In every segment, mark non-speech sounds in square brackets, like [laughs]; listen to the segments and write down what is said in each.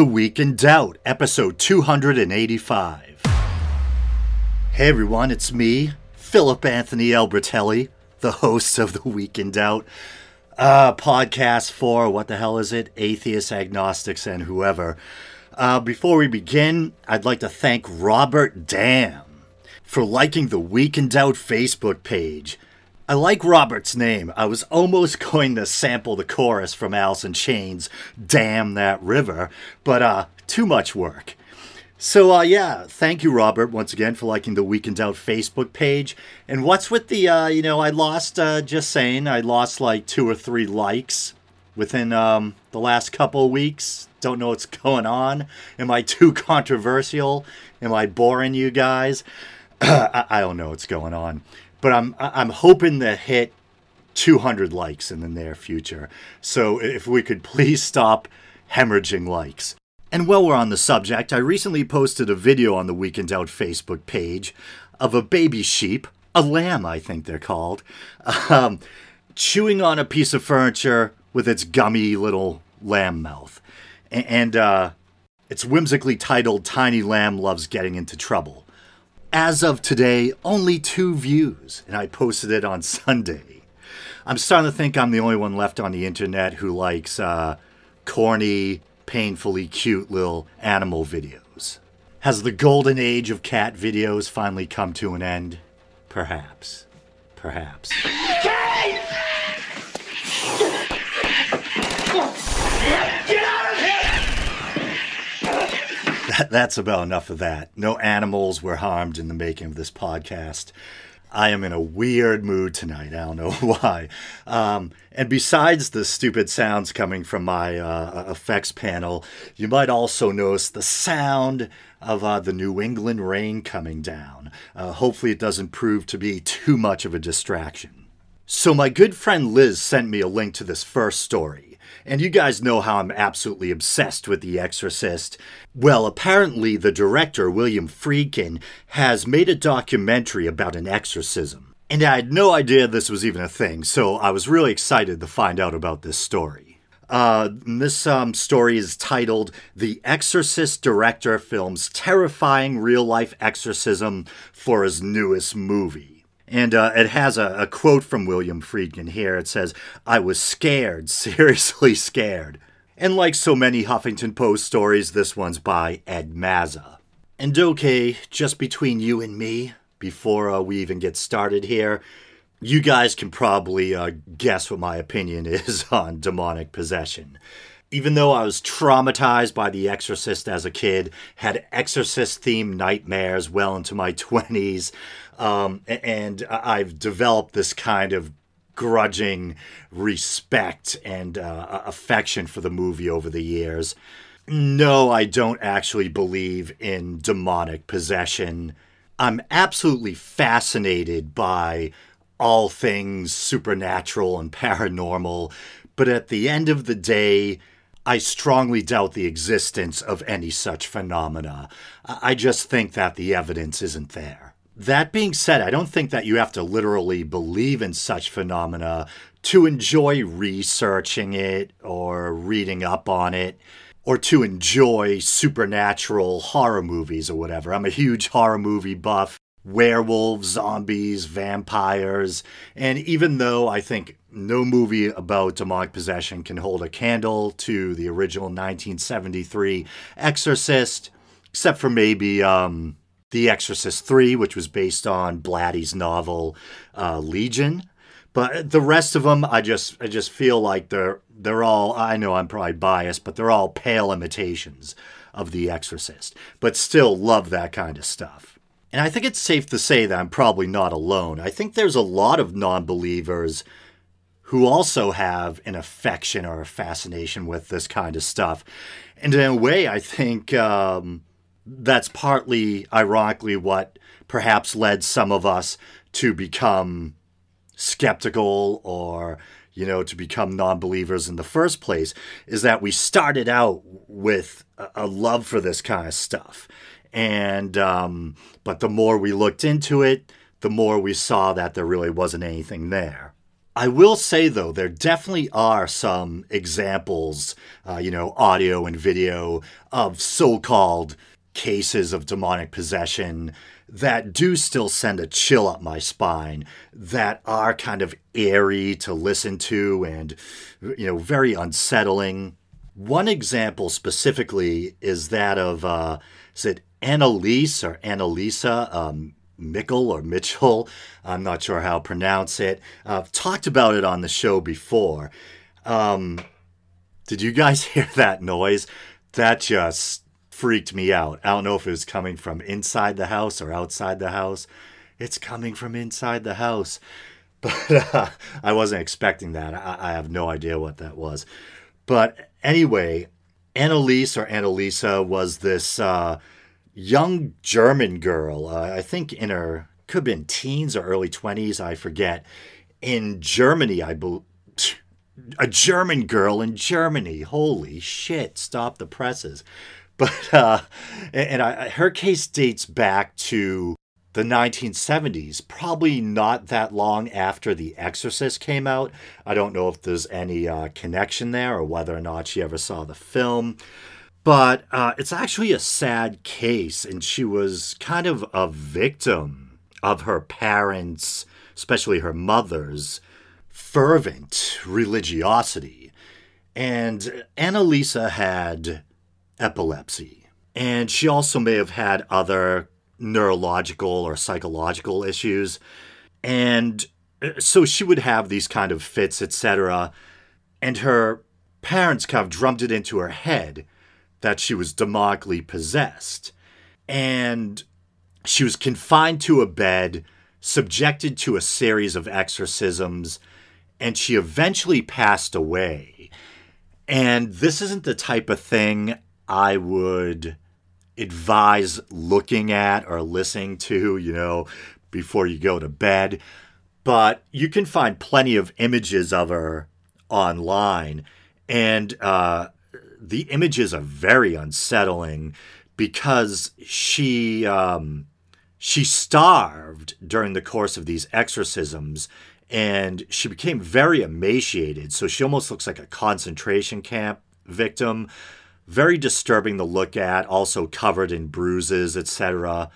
The Week in Doubt, episode 285. Hey everyone, it's me, Philip Anthony Albertelli, the host of The Week in Doubt, podcast for what the hell is it? Atheists, agnostics, and whoever. Uh, before we begin, I'd like to thank Robert Dam for liking the Week in Doubt Facebook page I like Robert's name. I was almost [laughs] going to sample the chorus from Alice in Chains, Damn That River, but uh, too much work. So uh, yeah, thank you, Robert, once again for liking the Weekend Out Facebook page. And what's with the, uh, you know, I lost, uh, just saying, I lost like two or three likes within um, the last couple weeks. Don't know what's [laughs] going on. Am I too [laughs] controversial? Am I boring you guys? [clears throat] I, I don't know what's going on but I'm I'm hoping to hit 200 likes in the near future. So if we could please stop hemorrhaging likes. And while we're on the subject, I recently posted a video on the Weekend Out Facebook page of a baby sheep, a lamb I think they're called, [laughs] um, chewing on a piece of furniture with its gummy little lamb mouth. And uh, it's whimsically titled Tiny Lamb Loves Getting Into Trouble. As of today, only two views, and I posted it on [laughs] Sunday. I'm starting to think I'm the only one left on the internet who likes uh, corny, painfully cute little animal videos. Has the golden age of cat videos finally come to an end? Perhaps. Perhaps. [laughs] that's about enough of that. No animals were harmed in the making of this podcast. I am in a weird mood tonight. I don't know [laughs] why. Um, and besides the stupid sounds coming from my uh, effects panel, you might also notice the sound of uh, the New England rain coming down. Uh, hopefully, it doesn't prove to be too much of a distraction. So, my good friend Liz sent me a link to this first story. And you guys know how I'm absolutely obsessed with The Exorcist. Well, apparently the director, William Friedkin, has made a documentary about an exorcism. And I had no idea this was even a thing, so I was really excited to find out about this story. Uh, this um, story is titled The Exorcist Director Films Terrifying Real Life Exorcism for His Newest Movie. And uh, it has a, a quote from William Friedkin here. It says, I was scared, [laughs] seriously scared. And like so many Huffington Post stories, this one's by Ed Mazza. And okay, just between you and me, before uh, we even get started here, you guys can probably uh, guess what my opinion [laughs] is on demonic possession. Even though I was traumatized by The Exorcist as a kid, had exorcist themed nightmares well into my 20s, [laughs] Um, and I've developed this kind of grudging respect and uh, affection for the movie over the years. No, I don't actually believe in demonic possession. I'm absolutely fascinated by all things supernatural and paranormal, but at the end of the day, I strongly doubt the existence of any such phenomena. I just think that the evidence isn't there. That being said, I don't think that you have to literally believe in such phenomena to enjoy researching it or reading up on it or to enjoy supernatural horror movies or whatever. I'm a huge horror movie buff. Werewolves, zombies, vampires. And even though I think no movie about demonic possession can hold a candle to the original 1973 Exorcist, except for maybe um, the Exorcist 3, which was based on Blatty's novel uh, Legion. But the rest of them, I just I just feel like they're they're all I know I'm probably biased, but they're all pale imitations of The Exorcist. But still love that kind of stuff. And I think it's safe to say that I'm probably not alone. I think there's a lot of non believers who also have an affection or a fascination with this kind of stuff. And in a way, I think um, that's partly, ironically, what perhaps led some of us to become skeptical or you know, to become non believers in the first place is that we started out with a, love for this kind of stuff. And, um, but the more we looked into it, the more we saw that there really wasn't anything there. I will say, though, there definitely are some examples, uh, you know, audio and video of so called cases of demonic possession that do still send a chill up my spine, that are kind of airy to listen to and, you know, very unsettling. One example specifically is that of, uh, is it Annalise or Annalisa um, Mickle or Mitchell? I'm not sure how to pronounce it. I've talked about it on the show before. Um, did you guys [laughs] hear that noise? That just freaked me out. I don't know if it was coming from inside the house or outside the house. It's coming from inside the house. [laughs] But uh, I wasn't expecting that. I, I have no idea what that was. But anyway, Annalise or Annalisa was this uh, young German girl, uh, I think in her, could have been teens or early 20s, I forget, in Germany, I believe. A German girl in Germany. Holy shit, stop the presses. But [laughs] uh, and I, her case dates back to the 1970s, probably not that long after The Exorcist came out. I don't know if there's any uh, connection there or whether or not she ever saw the film. But uh, it's actually a sad case, and she was kind of a victim of her parents, especially her mother's, fervent religiosity. And Annalisa had epilepsy. And she also may have had other neurological or psychological issues. And uh, so she would have these kind of fits, etc. And her parents kind of drummed it into her head that she was demonically possessed. And she was confined to a bed, subjected to a series of exorcisms, and she eventually passed away. And this isn't the type of thing I would advise looking at or listening to, you know, before you go to bed. But you can find plenty of images of her online. And uh, the images are very unsettling because she um, she starved during the course of these exorcisms and she became very emaciated. So she almost looks like a concentration camp victim. Very disturbing to look at, also covered in bruises, etc.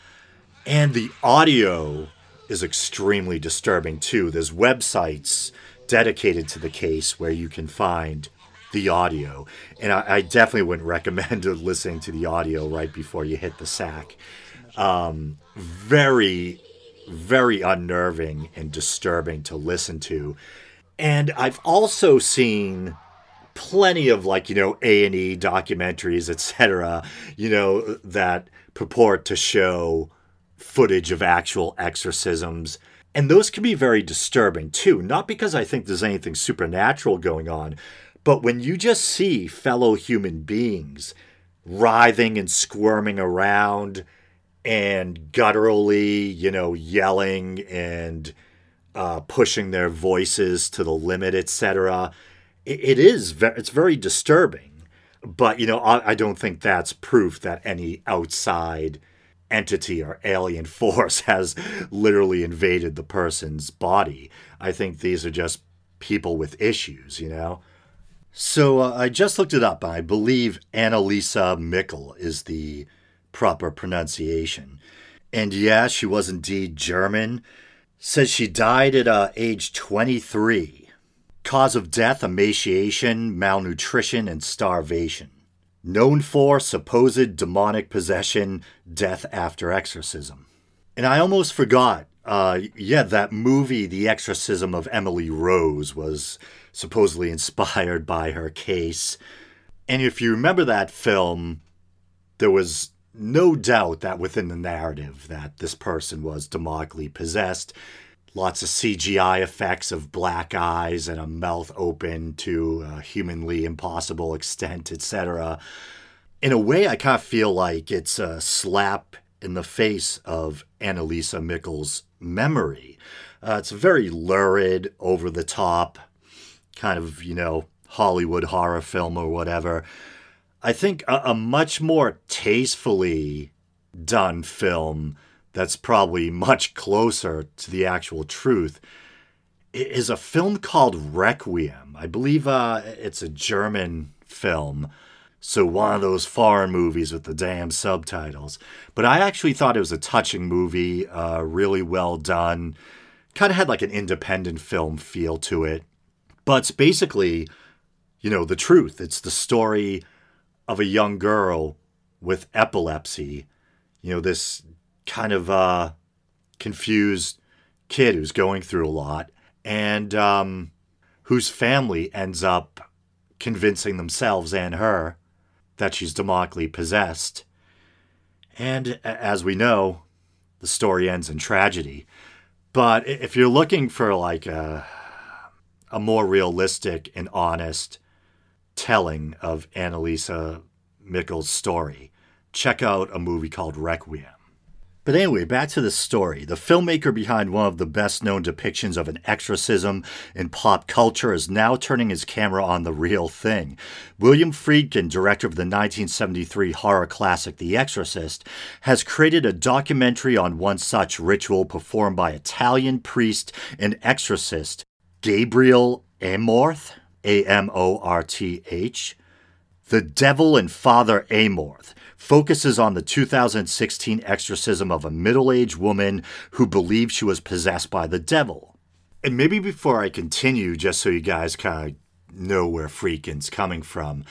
And the audio is extremely disturbing too. There's websites dedicated to the case where you can find the audio. And I, I definitely wouldn't [laughs] recommend listening to the audio right before you hit the sack. Um, very, very unnerving and disturbing to listen to. And I've also seen plenty of like you know A and E documentaries, etc. You know that purport to show footage of actual exorcisms. And those can be very disturbing too, not because I think there's anything supernatural going on, but when you just see fellow human beings writhing and squirming around and gutturally, you know, yelling and uh, pushing their voices to the limit, etc., it is ve it's very disturbing but you know I, I, don't think that's proof that any outside entity or alien [laughs] force has literally invaded the person's body i think these are just people with issues you know so uh, i just looked it up i believe annalisa mickel is the proper pronunciation and yeah she was indeed german says she died at uh, age 23 Cause of death emaciation, malnutrition, and starvation. Known for supposed demonic possession, death after exorcism. And I almost forgot uh, yeah, that movie, The Exorcism of Emily Rose, was supposedly [laughs] inspired by her case. And if you remember that film, there was no doubt that within the narrative that this person was demonically possessed lots of CGI effects of black eyes and a mouth open to a humanly impossible extent, etc. In a way, I kind of feel like it's a slap in the face of Annalisa Mickle's memory. Uh, it's a very lurid, over the top, kind of, you know, Hollywood horror film or whatever. I think a, a much more tastefully done film that's probably much closer to the actual truth is a film called Requiem. I believe uh, it's a German film. So one of those foreign movies with the damn subtitles. But I actually thought it was a touching movie, uh, really well done. Kind of had like an independent film feel to it. But basically, you know, the truth. It's the story of a young girl with epilepsy. You know, this kind of uh, confused kid who's going through a lot and um, whose family ends up convincing themselves and her that she's demonically possessed. And as we know, the story ends in tragedy. But if you're looking for like a, a more realistic and honest telling of Annalisa Mickle's story, check out a movie called Requiem. But anyway, back to the story. The filmmaker behind one of the best known depictions of an exorcism in pop culture is now turning his camera on the real thing. William Friedkin, director of the 1973 horror classic The Exorcist, has created a documentary on one such ritual performed by Italian priest and exorcist Gabriel Amorth, A M O R T H. The Devil and Father Amorth, focuses on the 2016 exorcism of a middle aged woman who believed she was possessed by the devil. And maybe before I continue, just so you guys kind of know where Freakin's coming from,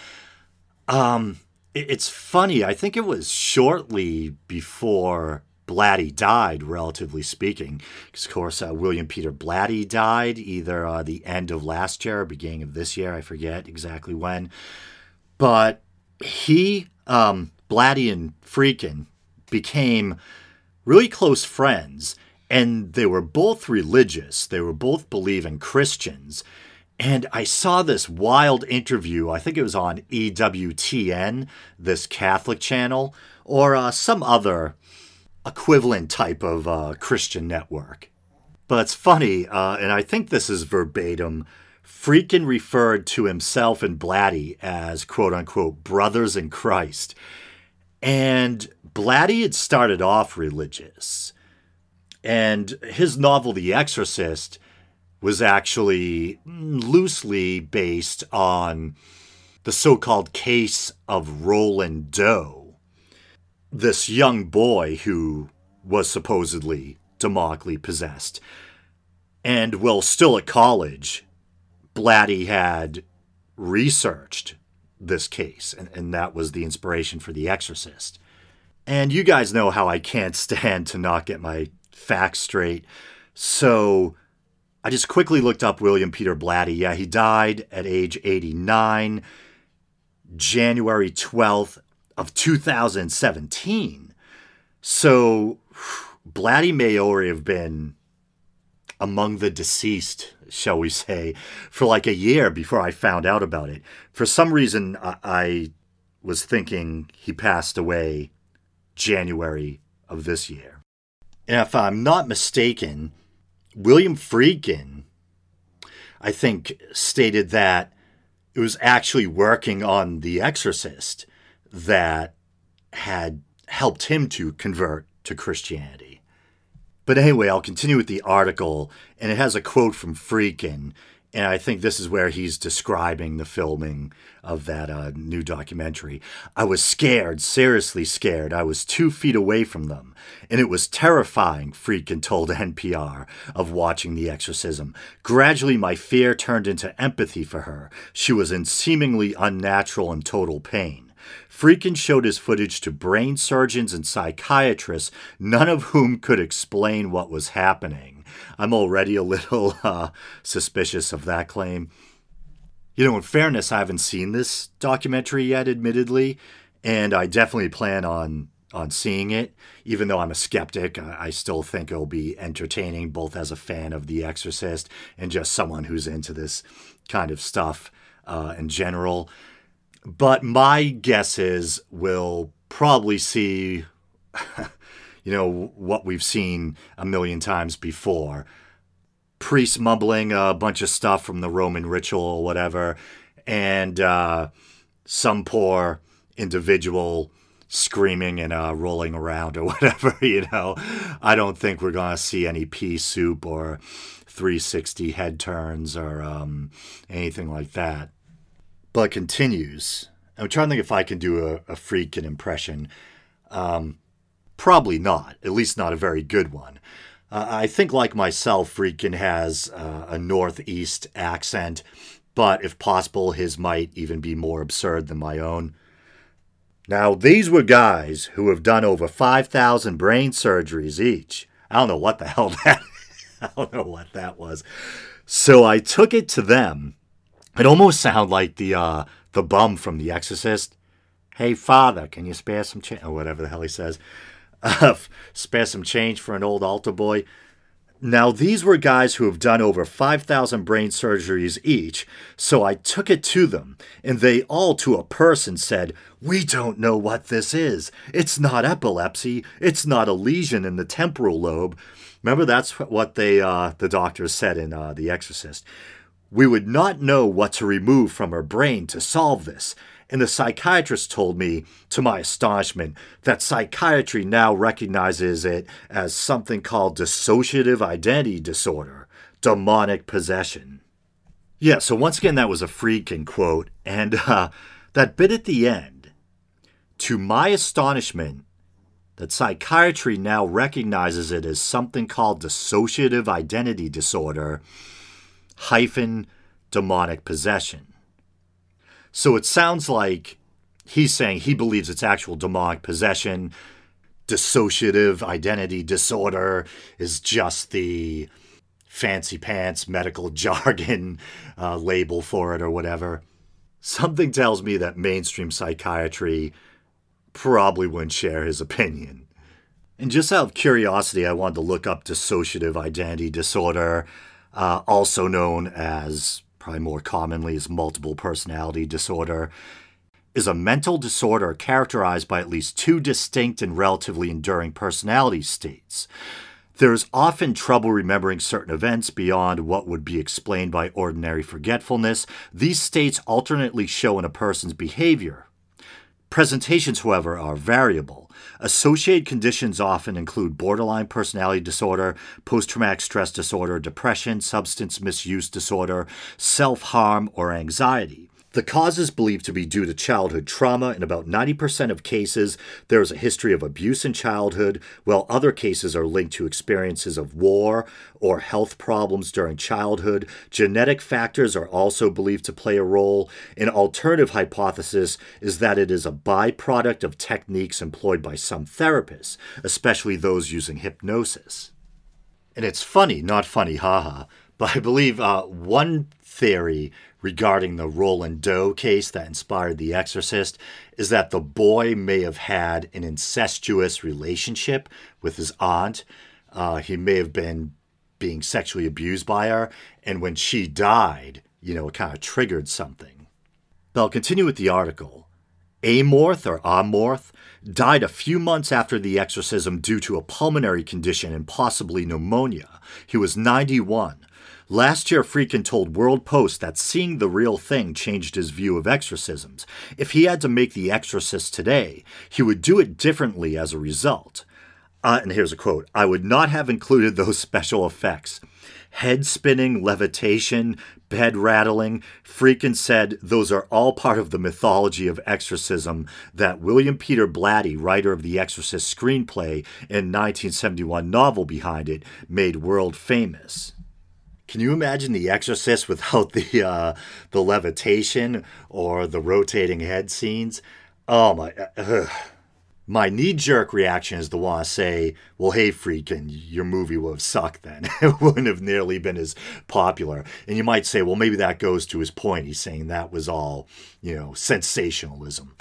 um, it's funny. I think it was shortly before Blatty died, relatively speaking. Because, of course, uh, William Peter Blatty died either uh, the end of last year or beginning of this year. I forget exactly when. But he um, Blatty and Freakin became really close friends, and they were both religious. They were both believing Christians. And I saw this wild interview, I think it was on EWTN, this Catholic channel, or uh, some other equivalent type of uh, Christian network. But it's funny, uh, and I think this is verbatim. Freakin referred to himself and Blatty as quote unquote brothers in Christ. And Blatty had started off religious. And his novel, The Exorcist, was actually loosely based on the so called case of Roland Doe, this young boy who was supposedly demonically possessed. And while still at college, Blatty had researched this case, and, and that was the inspiration for The Exorcist. And you guys know how I can't stand to not get my facts straight. So I just quickly looked up William Peter Blatty. Yeah, he died at age 89, January 12th of 2017. So Blatty may already have been among the deceased, shall we say, for like a year before I found out about it. For some reason, I, I was thinking he passed away January of this year. And if I'm not mistaken, William Friedkin, I think, stated that it was actually working on The Exorcist that had helped him to convert to Christianity. But anyway, I'll continue with the article, and it has a quote from Freakin, and I think this is where he's describing the filming of that uh, new documentary. I was scared, seriously scared. I was two feet away from them, and it was terrifying, Freakin told [laughs] NPR, of watching the exorcism. Gradually, my fear turned into empathy for her. She was in seemingly unnatural and total pain. Freakin showed his footage to brain surgeons and psychiatrists, none of whom could explain what was happening. I'm already a little [laughs] uh, suspicious of that claim. You know, in fairness, I haven't seen this documentary yet, admittedly, and I definitely plan on on seeing it. Even though I'm a skeptic, I still think it'll be entertaining, both as a fan of The Exorcist and just someone who's into this kind of stuff uh, in general. But my guess is we'll probably see, [laughs] you know, what we've seen a million times before. Priests mumbling a bunch of stuff from the Roman ritual or whatever, and uh, some poor individual screaming and uh, rolling around or [laughs] whatever, you know. I don't think we're going to see any pea soup or 360 head turns or um, anything like that but continues. I'm trying to think if I can do a, a impression. Um, probably not, at least not a very good one. Uh, I think, like myself, Friedkin has uh, a Northeast accent, but if possible, his might even be more absurd than my own. Now, these were guys who have done over 5,000 brain surgeries each. I don't know what the [laughs] hell that I don't know what that was. So I took it to them it almost sounds like the uh, the bum from The Exorcist. Hey, father, can you spare some change? Or whatever the hell he says. [laughs] spare some change for an old altar boy. Now, these were guys who have done over 5,000 brain surgeries each, so I took it to them, and they all to a person said, We don't know what this is. It's not epilepsy. It's not a lesion in the temporal lobe. Remember, that's what they, uh, the doctors said in uh, The Exorcist. We would not know what to remove from her brain to solve this, and the psychiatrist told me, to my astonishment, that psychiatry now recognizes it as something called dissociative identity disorder, demonic possession. Yeah, so once again, that was a freaking quote, and [laughs] uh, that bit at the end, to my astonishment, that psychiatry now recognizes it as something called dissociative identity disorder hyphen demonic possession. So it sounds like he's saying he believes it's actual demonic possession. Dissociative identity disorder is just the fancy pants medical [laughs] jargon uh, label for it or whatever. Something tells me that mainstream psychiatry probably wouldn't share his opinion. And just out of curiosity, I wanted to look up dissociative identity disorder uh, also known as probably more commonly as multiple personality disorder, is a mental disorder characterized by at least two distinct and relatively enduring personality states. There is often trouble remembering certain events beyond what would be explained by ordinary forgetfulness. These states alternately show in a person's behavior. Presentations, however, are variable. Associated conditions often include borderline personality disorder, post traumatic stress disorder, depression, substance misuse disorder, self harm, or anxiety. The cause is believed to be due to childhood trauma. In about 90% of cases, there is a history of abuse in childhood, while other cases are linked to experiences of war or health problems during childhood. Genetic factors are also believed to play a role. An alternative hypothesis is that it is a byproduct of techniques employed by some therapists, especially those using hypnosis. And it's funny, not funny, haha. But I believe uh, one theory regarding the Roland Doe case that inspired The Exorcist is that the boy may have had an incestuous relationship with his aunt. Uh, he may have been being sexually abused by her, and when she died, you know, it kind of triggered something. But I'll continue with the article. Amorth or Amorth died a few months after the exorcism due to a pulmonary condition and possibly pneumonia. He was 91, Last year, Friedkin told World Post that seeing the real thing changed his view of exorcisms. If he had to make The Exorcist today, he would do it differently as a result. Uh, and here's a quote I would not have included those [laughs] special effects. Head spinning, levitation, bed rattling. Freakin said those are all part of the mythology of exorcism that William Peter Blatty, writer of the Exorcist screenplay and 1971 novel behind it, made world famous. Can you imagine The Exorcist without the uh, the levitation or the rotating head scenes? Oh my! Uh, my knee jerk reaction is to want to say, "Well, hey, freakin', your movie would have sucked then. [laughs] it wouldn't have nearly been as popular." And you might say, "Well, maybe that goes to his point. He's saying that was all, you know, sensationalism."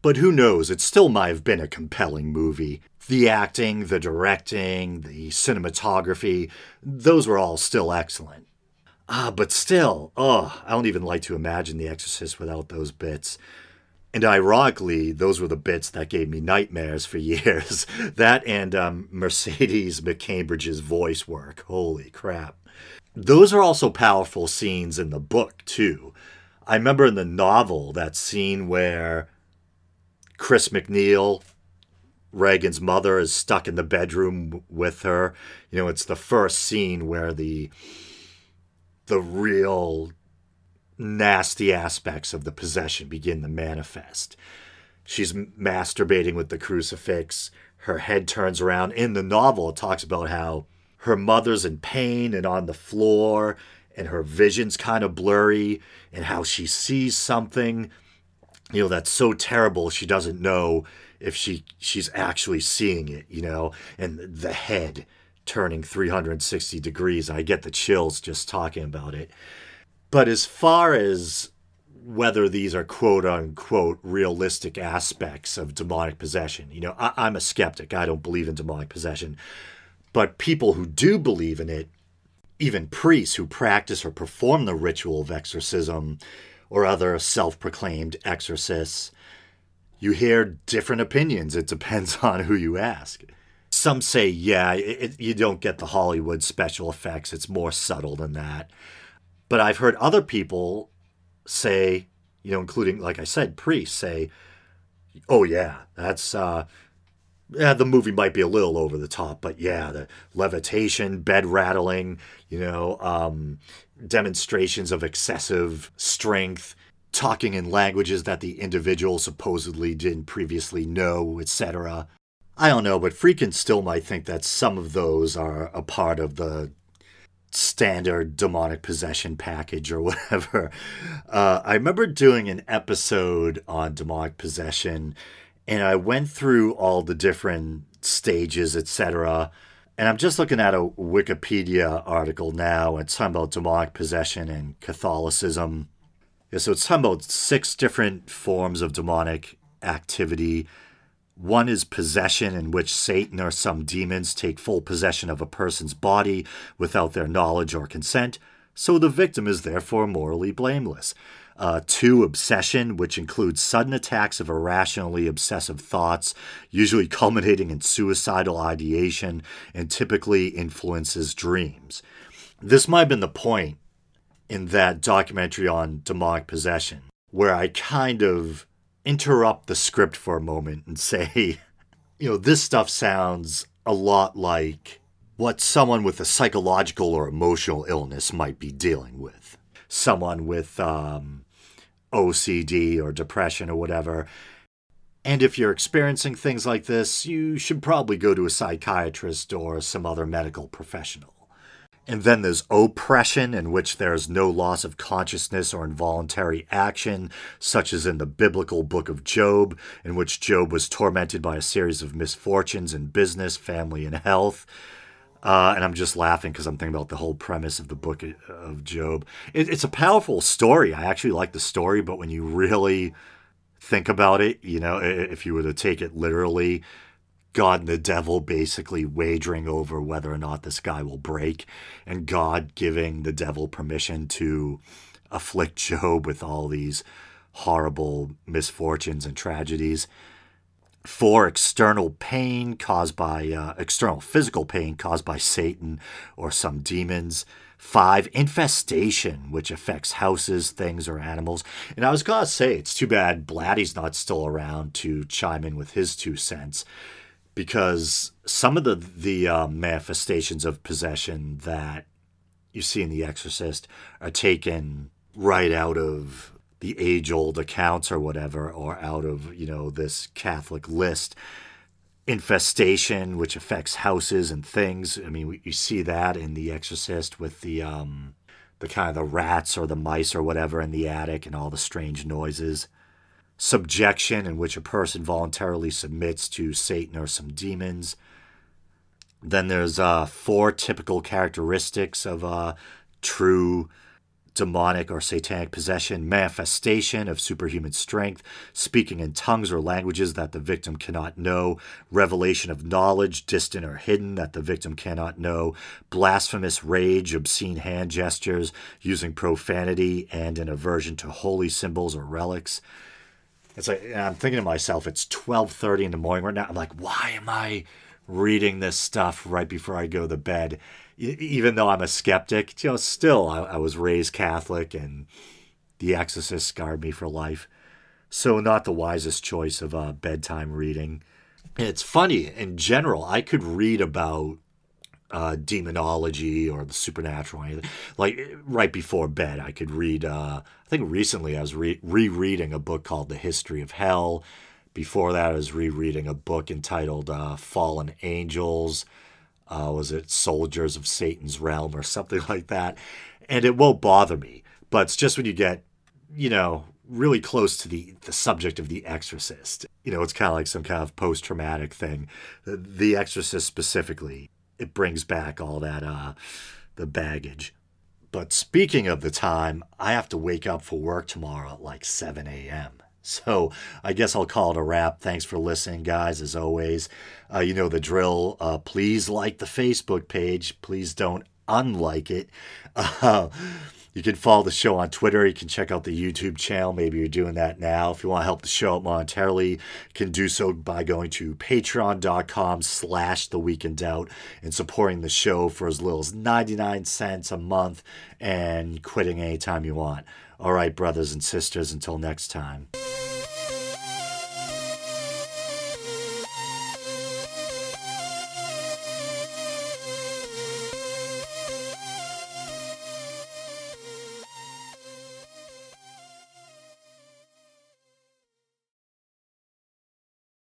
But who knows, it still might have been a compelling movie. The acting, the directing, the cinematography, those were all still excellent. Ah, but still, oh, I don't even like to imagine The Exorcist without those bits. And ironically, those were the bits that gave me nightmares for [laughs] years. that and um, Mercedes McCambridge's voice work. Holy crap. Those are also powerful scenes in the book, too. I remember in the novel that scene where Chris McNeil, Reagan's mother, is stuck in the bedroom with her. You know, it's the first scene where the the real nasty aspects of the possession begin to manifest. She's masturbating with the crucifix. Her head turns around. In the novel, it talks about how her mother's in pain and on the floor, and her vision's kind of blurry, and how she sees something you know that's so terrible she doesn't know if she she's actually seeing it you know and the head turning 360 degrees i get the chills just talking about it but as far as whether these are quote unquote realistic aspects of demonic possession you know I, am a skeptic i don't believe in demonic possession but people who do believe in it even priests who practice or perform the ritual of exorcism or other self proclaimed exorcists. You hear different opinions. It depends [laughs] on who you ask. Some say, yeah, it, you don't get the Hollywood special effects. It's more subtle than that. But I've heard other people say, you know, including, like I said, priests say, oh, yeah, that's, uh, yeah, the movie might be a little over the top, but yeah, the levitation, bed rattling, you know, um, demonstrations of excessive strength, talking in languages that the individual supposedly didn't previously know, etc. I don't know, but Freakin still might think that some of those are a part of the standard demonic possession package or [laughs] whatever. Uh, I remember doing an episode on demonic possession, and I went through all the different stages, etc. And I'm just looking at a Wikipedia article now. It's talking about demonic possession and Catholicism. Yeah, so it's talking about six different forms of demonic activity. One is possession, in which Satan or some demons take full possession of a person's body without their knowledge or consent, so the victim is therefore morally blameless. Uh, two, obsession, which includes sudden attacks of irrationally obsessive thoughts, usually culminating in suicidal ideation, and typically influences dreams. This might have been the point in that documentary on demonic possession, where I kind of interrupt the script for a moment and say, [laughs] you know, this stuff sounds a lot like what someone with a psychological or emotional illness might be dealing with. Someone with um, OCD or depression or whatever. And if you're experiencing things like this, you should probably go to a psychiatrist or some other medical professional. And then there's oppression, in which there is no loss of consciousness or involuntary action, such as in the biblical book of Job, in which Job was tormented by a series of misfortunes in business, family, and health. Uh, and I'm just laughing because I'm thinking about the whole premise of the book uh, of Job. It, it's a powerful story. I actually like the story, but when you really think about it, you know, if you were to take it literally, God and the devil basically wagering over whether or not this guy will break, and God giving the devil permission to afflict Job with all these horrible misfortunes and tragedies for external pain caused by uh, external physical pain caused by Satan or some demons. Five, infestation, which affects houses, things, or animals. And I was going to say, it's too bad Blatty's not still around to chime in with his two cents because some of the, the uh, manifestations of possession that you see in The Exorcist are taken right out of the age old accounts or whatever are out of, you know, this Catholic list. Infestation, which affects houses and things. I mean, you see that in The Exorcist with the, um, the kind of the rats or the mice or whatever in the attic and all the strange noises. Subjection, in which a person voluntarily submits to Satan or some demons. Then there's uh, four typical characteristics of a uh, true demonic or satanic possession, manifestation of superhuman strength, speaking in tongues or languages that the victim cannot know, revelation of knowledge, distant or hidden, that the victim cannot know, blasphemous rage, obscene hand gestures, using profanity and an aversion to holy symbols or relics. It's like I'm thinking to myself, it's 12:30 in the morning right now. I'm like, why am I reading this stuff right before I go to bed? even though I'm a skeptic, you know, still I, I was raised Catholic and The Exorcist scarred me for life. So, not the wisest choice of uh, bedtime reading. It's funny, in general, I could read about uh, demonology or the supernatural, or anything. like right before bed, I could read. Uh, I think recently I was re- rereading a book called The History of Hell. Before that, I was rereading a book entitled uh, Fallen Angels uh, was it Soldiers of Satan's Realm or something like that? And it won't bother me. But it's just when you get, you know, really close to the, the subject of The Exorcist, you know, it's kind of like some kind of post traumatic thing. The, the, Exorcist specifically, it brings back all that, uh, the baggage. But speaking of the time, I have to wake up for work tomorrow at like 7 a.m. So I guess I'll call it a wrap. Thanks for listening, guys. As always, uh, you know the drill. Uh, please like the Facebook page. Please don't unlike it. [laughs] Uh, you can follow the show on Twitter. You can check out the YouTube channel. Maybe you're doing that now. If you want to help the show out monetarily, you can do so by going to patreon.com slash the week in doubt and supporting the show for as little as 99 cents a month and quitting anytime you want. All right, brothers and sisters, until next time.